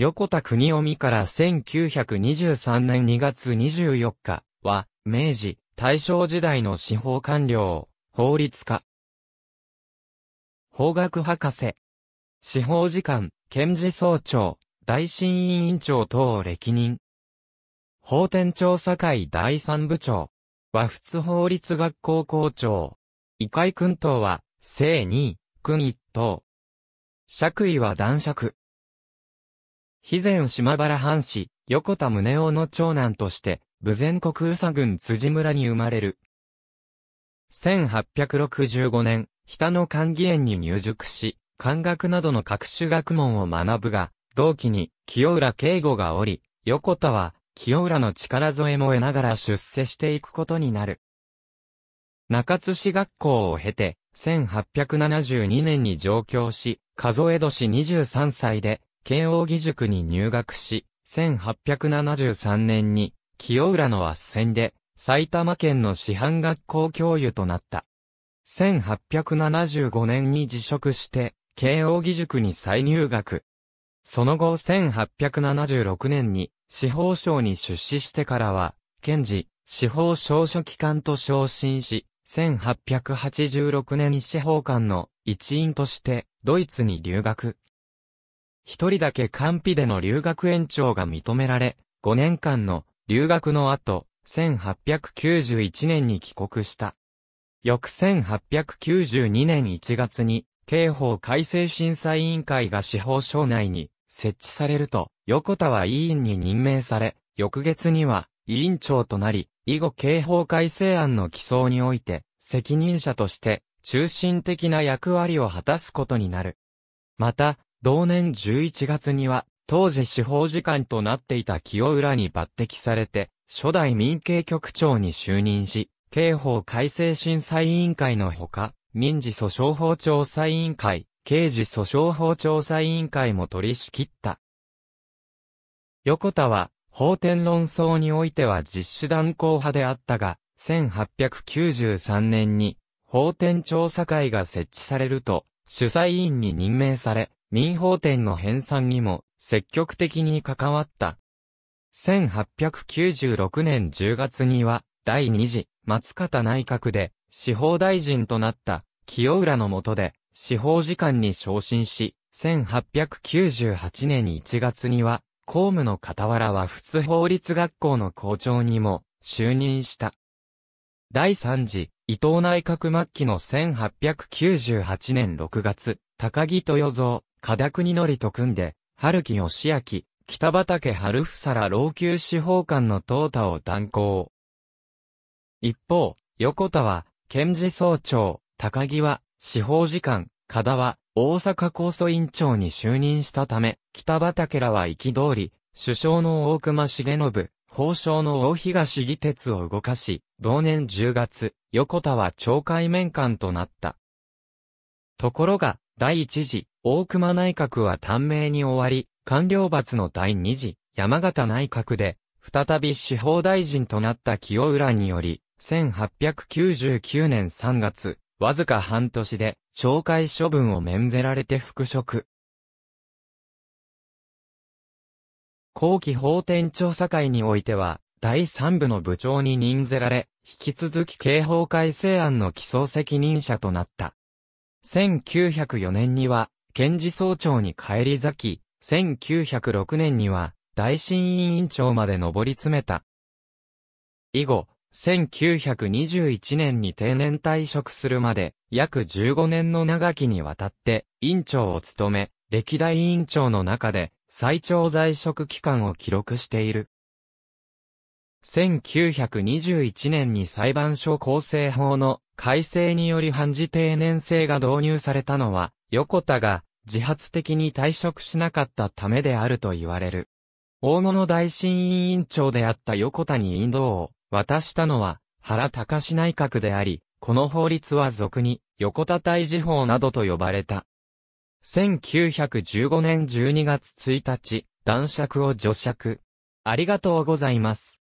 横田国臣から1923年2月24日は、明治、大正時代の司法官僚、法律家。法学博士。司法次官、検事総長、大審委員長等を歴任。法典調査会第三部長。和仏法律学校校長。異界君等は、正二、君一等。爵位は男爵。肥前島原藩士、横田宗男の長男として、武前国宇佐郡辻村に生まれる。1865年、北の歓義園に入塾し、漢学などの各種学問を学ぶが、同期に清浦慶吾がおり、横田は清浦の力添えも得ながら出世していくことになる。中津市学校を経て、1872年に上京し、数え年23歳で慶応義塾に入学し、1873年に、清浦の斡旋で、埼玉県の師範学校教諭となった。1875年に辞職して、慶応義塾に再入学。その後1876年に司法省に出資してからは、検事、司法省書記官と昇進し、1886年に司法官の一員としてドイツに留学。一人だけ完備での留学延長が認められ、5年間の留学の後、1891年に帰国した。翌1892年1月に、刑法改正審査委員会が司法省内に設置されると、横田は委員に任命され、翌月には委員長となり、以後刑法改正案の起草において、責任者として中心的な役割を果たすことになる。また、同年11月には、当時司法次官となっていた清浦に抜擢されて、初代民警局長に就任し、刑法改正審査委員会のほか、民事訴訟法調査委員会、刑事訴訟法調査委員会も取り仕切った。横田は、法典論争においては実施断行派であったが、1893年に、法典調査会が設置されると、主催委員に任命され、民法典の編纂にも積極的に関わった。1896年10月には、第2次松方内閣で司法大臣となった清浦の下で司法次官に昇進し、1898年1月には公務の傍らは普通法律学校の校長にも就任した。第3次伊藤内閣末期の1898年6月、高木豊造、片国則と組んで、春木義明、北畠春房ら老朽司法官の淘汰を断行。一方、横田は、検事総長、高木は、司法次官、加田は、大阪控訴院長に就任したため、北畠らは行き通り、首相の大隈重信、法相の大東義哲を動かし、同年10月、横田は懲戒免官となった。ところが、第1次、大熊内閣は短命に終わり、官僚罰の第2次、山形内閣で、再び司法大臣となった清浦により、1899年3月、わずか半年で、懲戒処分を免ぜられて復職。後期法典調査会においては、第3部の部長に任ぜられ、引き続き刑法改正案の起草責任者となった。1904年には、検事総長に返り咲き、1906年には、大審委員長まで上り詰めた。以後、1921年に定年退職するまで、約15年の長きにわたって、院長を務め、歴代委員長の中で、最長在職期間を記録している。1921年に裁判所構成法の改正により判事定年制が導入されたのは、横田が自発的に退職しなかったためであると言われる。大物大審委員長であった横田に引導を渡したのは原隆内閣であり、この法律は俗に横田退治法などと呼ばれた。1915年12月1日、男爵を除爵。ありがとうございます。